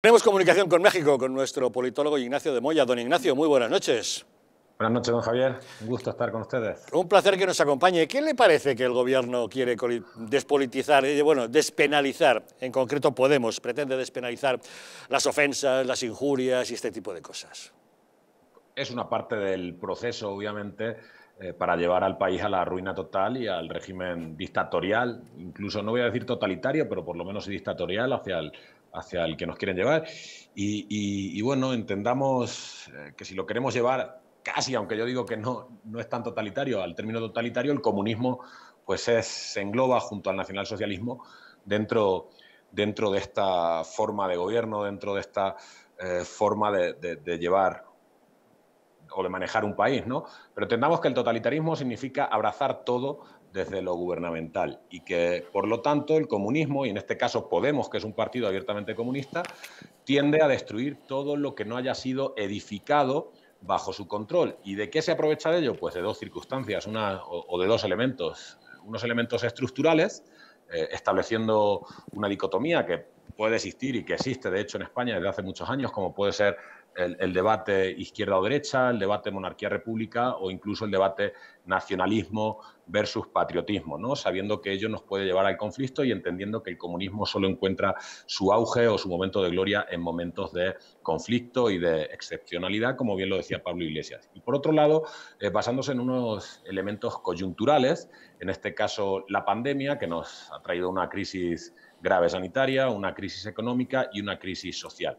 Tenemos comunicación con México, con nuestro politólogo Ignacio de Moya. Don Ignacio, muy buenas noches. Buenas noches, don Javier. Un gusto estar con ustedes. Un placer que nos acompañe. ¿Qué le parece que el gobierno quiere despolitizar, eh, bueno, despenalizar, en concreto Podemos, pretende despenalizar las ofensas, las injurias y este tipo de cosas? Es una parte del proceso, obviamente, eh, para llevar al país a la ruina total y al régimen dictatorial, incluso no voy a decir totalitario, pero por lo menos dictatorial hacia el hacia el que nos quieren llevar. Y, bueno, entendamos eh, que si lo queremos llevar casi, aunque yo digo que no, no es tan totalitario, al término totalitario, el comunismo pues se engloba junto al nacionalsocialismo dentro, dentro de esta forma de gobierno, dentro de esta eh, forma de, de llevar o de manejar un país, ¿no? Pero entendamos que el totalitarismo significa abrazar todo desde lo gubernamental y que, por lo tanto, el comunismo, y en este caso Podemos, que es un partido abiertamente comunista, tiende a destruir todo lo que no haya sido edificado bajo su control. ¿Y de qué se aprovecha de ello? Pues de dos circunstancias una, o, de dos elementos. Unos elementos estructurales, eh, estableciendo una dicotomía que puede existir y que existe, de hecho, en España desde hace muchos años, como puede ser el, debate izquierda o derecha, el debate monarquía-república o incluso el debate nacionalismo versus patriotismo, ¿no? sabiendo que ello nos puede llevar al conflicto y entendiendo que el comunismo solo encuentra su auge o su momento de gloria en momentos de conflicto y de excepcionalidad, como bien lo decía Pablo Iglesias. Y por otro lado, eh, basándose en unos elementos coyunturales, en este caso la pandemia, que nos ha traído una crisis grave sanitaria, una crisis económica y una crisis social.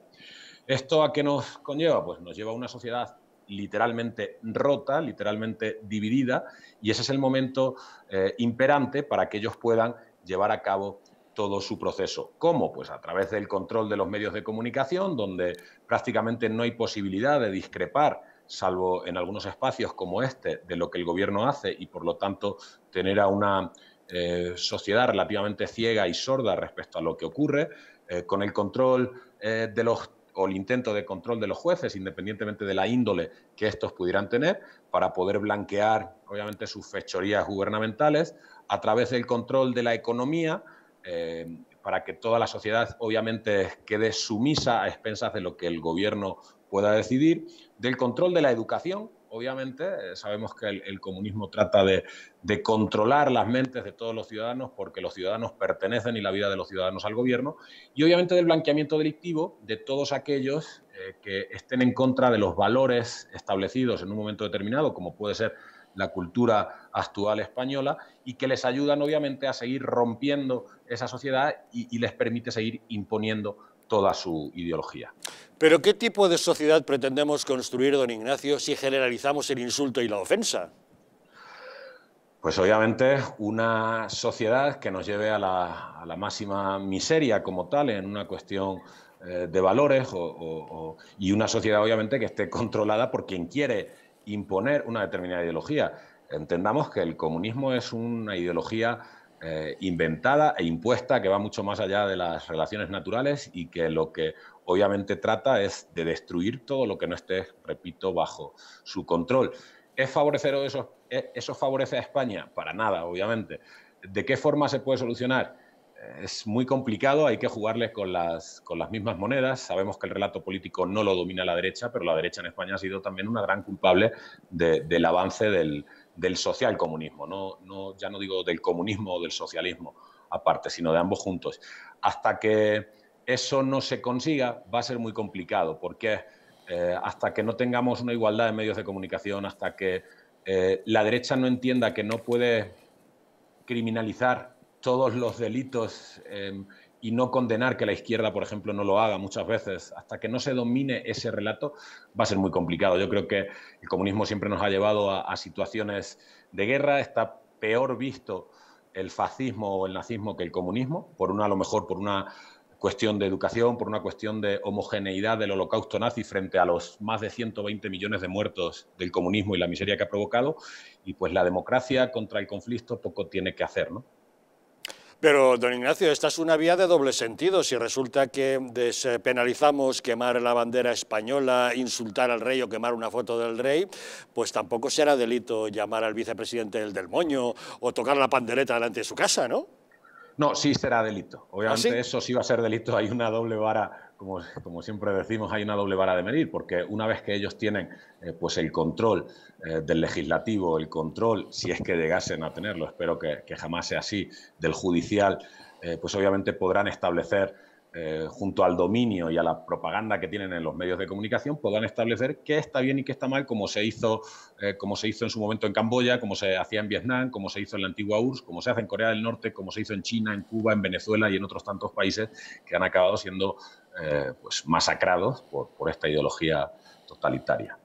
¿Esto a qué nos conlleva? Pues nos lleva a una sociedad literalmente rota, literalmente dividida, y ese es el momento eh, imperante para que ellos puedan llevar a cabo todo su proceso. ¿Cómo? Pues a través del control de los medios de comunicación, donde prácticamente no hay posibilidad de discrepar, salvo en algunos espacios como este, de lo que el gobierno hace y por lo tanto tener a una eh, sociedad relativamente ciega y sorda respecto a lo que ocurre, eh, con el control eh, de los o el intento de control de los jueces, independientemente de la índole que estos pudieran tener, para poder blanquear, obviamente, sus fechorías gubernamentales, a través del control de la economía, para que toda la sociedad, obviamente, quede sumisa a expensas de lo que el gobierno pueda decidir, del control de la educación, obviamente, eh, sabemos que el, comunismo trata de, controlar las mentes de todos los ciudadanos porque los ciudadanos pertenecen y la vida de los ciudadanos al gobierno, y obviamente del blanqueamiento delictivo de todos aquellos eh, que estén en contra de los valores establecidos en un momento determinado, como puede ser la cultura actual española, y que les ayudan obviamente a seguir rompiendo esa sociedad y, y les permite seguir imponiendo toda su ideología. Pero ¿qué tipo de sociedad pretendemos construir, don Ignacio, si generalizamos el insulto y la ofensa? Pues obviamente una sociedad que nos lleve a la, máxima miseria como tal en una cuestión eh, de valores y una sociedad obviamente que esté controlada por quien quiere imponer una determinada ideología. Entendamos que el comunismo es una ideología eh, inventada e impuesta que va mucho más allá de las relaciones naturales y que lo que obviamente trata es de destruir todo lo que no esté, repito, bajo su control. ¿Es favorecer eso, eh, eso favorece a España? Para nada, obviamente. ¿De qué forma se puede solucionar? Eh, es muy complicado, hay que jugarles con las, con las mismas monedas. Sabemos que el relato político no lo domina la derecha, pero la derecha en España ha sido también una gran culpable del avance del, del social comunismo, no, no, ya no digo del comunismo o del socialismo aparte, sino de ambos juntos. Hasta que eso no se consiga va a ser muy complicado, porque eh, hasta que no tengamos una igualdad de medios de comunicación, hasta que eh, la derecha no entienda que no puede criminalizar todos los delitos em, y no condenar que la izquierda, por ejemplo, no lo haga muchas veces, hasta que no se domine ese relato, va a ser muy complicado. Yo creo que el comunismo siempre nos ha llevado a, situaciones de guerra, está peor visto el fascismo o el nazismo que el comunismo, por una, a lo mejor, por una cuestión de educación, por una cuestión de homogeneidad del holocausto nazi frente a los más de 120 millones de muertos del comunismo y la miseria que ha provocado, y pues la democracia contra el conflicto poco tiene que hacer, ¿no? Pero, don Ignacio, esta es una vía de doble sentido. Si resulta que despenalizamos quemar la bandera española, insultar al rey o quemar una foto del rey, pues tampoco será delito llamar al vicepresidente el del moño o tocar la pandereta delante de su casa, ¿no? No, sí será delito. ¿Ah, Obviamente eso sí va a ser delito. Hay una doble vara como, siempre decimos, hay una doble vara de medir, porque una vez que ellos tienen eh, pues el control eh, del legislativo, el control, si es que llegasen a tenerlo, espero que, jamás sea así, del judicial, eh, pues obviamente podrán establecer, junto al dominio y a la propaganda que tienen en los medios de comunicación, podrán establecer qué está bien y qué está mal, como se hizo, como se hizo en su momento en Camboya, como se hacía en Vietnam, como se hizo en la antigua URSS, como se hace en Corea del Norte, como se hizo en China, en Cuba, en Venezuela y en otros tantos países que han acabado siendo eh, pues masacrados por, por esta ideología totalitaria.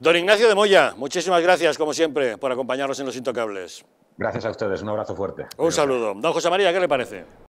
Don Ignacio de Moya, muchísimas gracias, como siempre, por acompañarnos en Los Intocables. Gracias a ustedes, un abrazo fuerte. Un saludo. Don José María, ¿qué le parece?